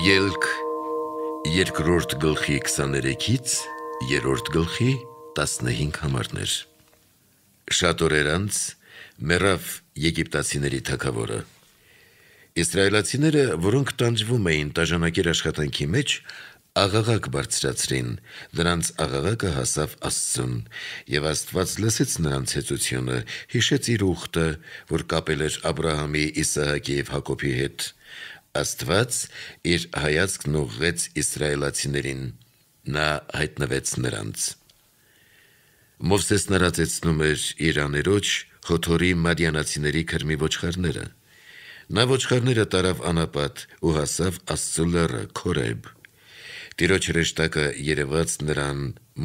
Ելք երկրորդ գլխի 23-ից երրորդ գլխի 15 համարներ։ Շատ օրեր անց մեռավ եգիպտացիների թագավորը։ Իսրայելացիները, որոնք տանջվում էին տաժանակեր աշխատանքի մեջ, աղաղակ բարձրացրին։ Նրանց աղաղակը հասավ Աստծուն, եւ Աստված լսեց նրանց հեծությունը, հիշեց իր ուխտը, որ կապել էր Աբ รา համի, Իսահակի եւ Հակոբի հետ։ Աստված իր հայացքն ուղղեց իսրայելացիներին։ Նա հայտնվեց նրանց։ Մովսեսն արածեցնում էր իր աներոջ հոթորի մադյանացիների քրմի ոչխարները։ Նա ոչխարները տարավ անապատ ու հասավ Աստծո լեռը Քորեբ։ Տիրոջ հրեշտակը երևաց նրան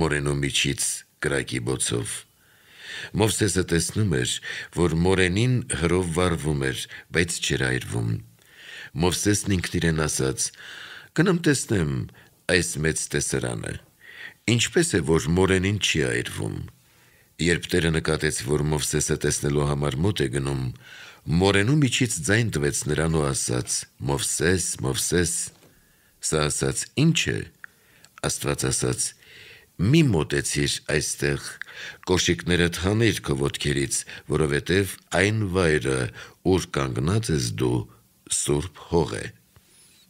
մորենու միջից գրակի բոցով։ Մովսեսը տեսնում էր, որ մորենին հրով վառվում էր, բայց չեր այրվում։ Մովսեսն ինքն իրեն ասաց. «Գնամ տեսնեմ այս մեծ տեսարանը։ Ինչպես է որ մորենին չի այրվում»։ Երբ Տերը նկատեց, որ Մովսեսը տեսնելու համար մոտ է գնում, մորենու միջից ձայն տվեց նրան ու ասաց. «Մովսես, Մովսես»։ Սա ասաց. «Ինչ է»։ Աստված ասաց. «Մի մոտեցիր այստեղ, կոշիկները թանիր քո ոտքերից, որովհետև այն վայրը, ուր կանգնած ես դու, սուրբ հող է։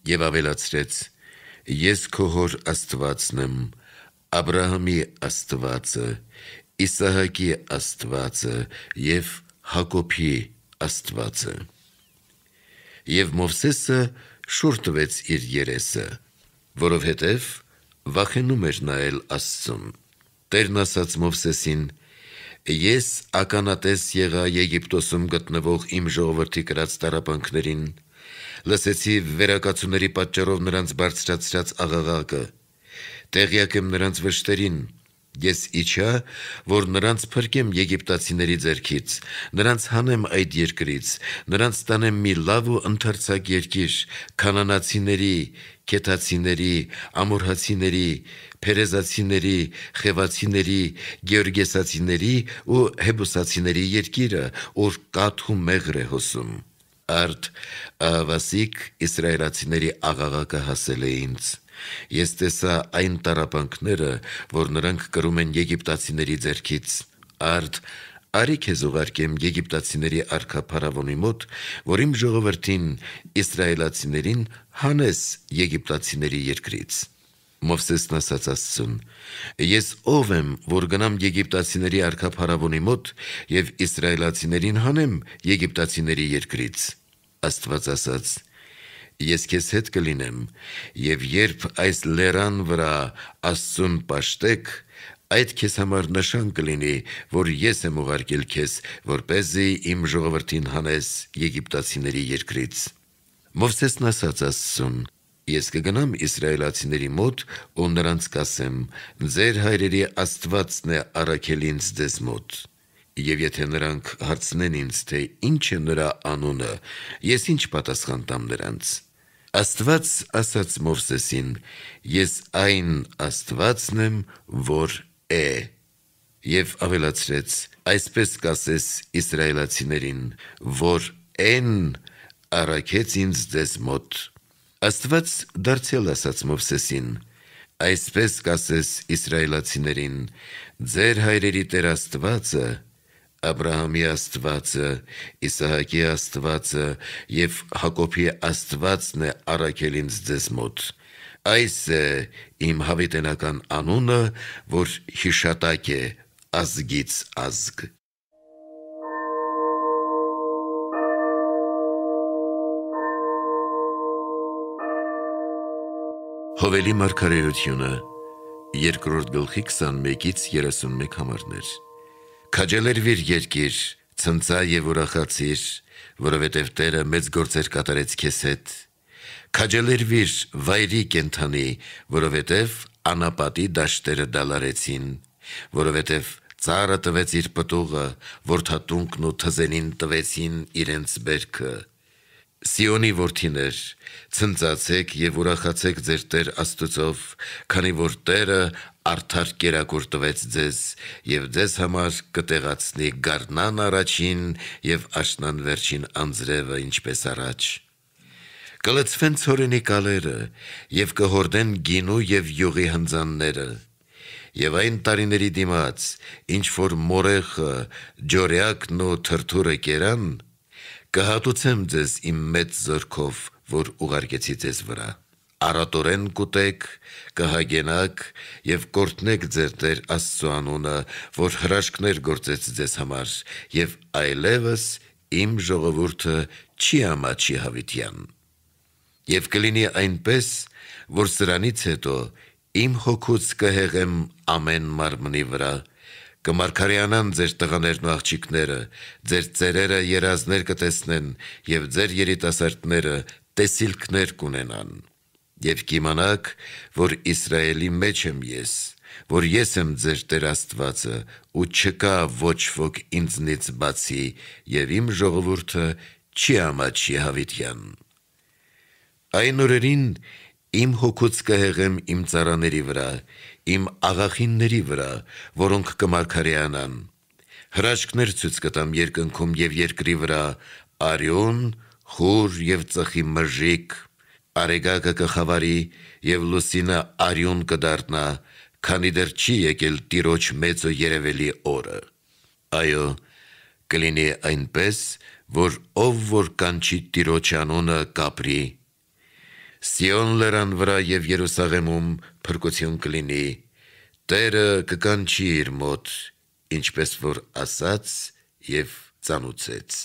Եվ ավելացրեց. Ես քո հոր Աստվածն եմ, Աբ รา համի Աստվածը, Իսահակի Աստվածը եւ Հակոբի Աստվածը։ Եվ Մովսեսը շուր տվեց իր երեսը, որովհետև վախենում էր նայել Աստծուն։ Տերն ասաց Մովսեսին. Ես ականատես եղա Եգիպտոսում գտնվող իմ ժողովրդի գրած տարապանքներին Լսեցի վերակացումների պատճառով նրանց բարձրացրած աղաղակը։ Տեղյակ եմ նրանց վշտերին։ Ես իջա, որ նրանց փրկեմ եգիպտացիների ձեռքից, նրանց հանեմ այդ երկրից, նրանց տանեմ մի լավ ու ընդարձակ երկիր, կանանացիների, քեթացիների, ամորհացիների, Փերեզացիների, Խևացիների, Գեորգեսացիների ու Հեբուսացիների երկիրը, որ կաթ ու մեղր է հոսում արդ ավասիկ իսրայելացիների աղաղակը հասել է ինձ։ Ես տեսա այն տարապանքները, որ նրանք կրում են եգիպտացիների ձեռքից։ Արդ արիք ես ուղարկեմ եգիպտացիների արքա փարավոնի մոտ, որ իմ ժողովրդին իսրայելացիներին հանես եգիպտացիների երկրից։ Մովսեսն ասաց Աստծուն. Ես ով եմ, որ գնամ եգիպտացիների արքա փարավոնի մոտ եւ իսրայելացիներին հանեմ եգիպտացիների երկրից։ Աստված ասաց. Ես քեզ հետ կլինեմ եւ երբ այս լերան վրա Աստծուն պաշտեք, այդ քեզ համար նշան կլինի, որ ես եմ ուղարկել քեզ, որ เป զի իմ ժողովրդին հանես եգիպտացիների երկրից։ Մովսեսն ասաց Աստծուն. Ես կգնամ իսրայելացիների մոտ ու նրանց կասեմ. «Ձեր հայրերի Աստվածն է առաքել ինձ ձեզ մոտ»։ Եվ եթե նրանք հարցնեն ինձ, թե ինչ է նրա անունը, ես ինչ պատասխան տամ նրանց։ Աստված ասաց Մովսեսին. «Ես այն Աստվածն եմ, որ է» եւ ավելացրեց. «Այսպես կասես իսրայելացիներին, որ են առաքեց ինձ ձեզ մոտ»։ Աստված դարձյալ ասաց Մովսեսին. Այսպես կասես իսրայելացիներին. Ձեր հայրերի Տեր Աստվածը, Աբրահամի Աստվածը, Իսահակի Աստվածը եւ Հակոբի Աստվածն է առաքել ինձ ձեզ մոտ։ Այս է իմ հավիտենական անունը, որ հիշատակ է ազգից ազգ։ Հովելի մարգարեությունը երկրորդ գլխի 21-ից 31 համարներ։ Քաջելեր վիր երկիր, ցնծա եւ ուրախացիր, որովհետեւ Տերը մեծ գործեր կատարեց քեզ հետ։ Քաջելեր վիր վայրի կենթանի, որովհետեւ անապատի դաշտերը դալարեցին, որովհետեւ ծառը տվեց իր պտուղը, որթատունքն ու թզենին տվեցին իրենց բերքը։ Սիոնի որդիներ, ցնծացեք եւ ուրախացեք ձեր Տեր Աստծով, քանի որ Տերը արդար կերակուր տվեց ձեզ եւ ձեզ համար կտեղացնի գառնան առաջին եւ աշնան վերջին անձրևը ինչպես առաջ։ Կլծվեն ցորենի կալերը եւ կհորդեն գինու եւ յուղի հնձանները եւ այն տարիների դիմաց, ինչ որ մորեղը, ջորյակն ու թրթուրը կերան, Կհատուցեմ ձեզ իմ մեծ զորքով, որ ուղարկեցի ձեզ վրա։ Արատորեն կուտեք, կհագենակ եւ կորտնեք ձեր Տեր Աստծո անունը, որ հրաշքներ գործեց ձեզ համար, եւ այլևս իմ ժողովուրդը չի ամաչի հավիտյան։ Եվ կլինի այնպես, որ սրանից հետո իմ հոգուց կհեղեմ ամեն մարմնի վրա, Կմարքարյանան ձեր տղաներն ու աղջիկները, ձեր ծերերը երազներ կտեսնեն եւ ձեր երիտասարդները տեսիլքներ կունենան։ Եվ կիմանաք, որ Իսրայելի մեջ եմ ես, որ ես եմ ձեր Տեր Աստվածը, ու չկա ոչ ոք ինձնից բացի, եւ իմ ժողովուրդը չի ամաչի հավիտյան։ Այն օրերին իմ հոգուց կհեղեմ իմ ծառաների վրա իմ աղախինների վրա, որոնք կմարքարեանան։ Հրաշքներ ցույց կտամ երկնքում եւ երկրի վրա, արյուն, խուր եւ ծխի մրժիկ, արեգակը կխավարի եւ լուսինը արյուն կդառնա, քանի դեռ չի եկել տիրոջ մեծը երևելի օրը։ Այո, կլինի այնպես, որ ով որ կանչի տիրոջ անունը կապրի Սիոն լերան վրա եւ Երուսաղեմում փրկություն կլինի։ Տերը կկանչի իր մոտ, ինչպես որ ասաց եւ ծանուցեց։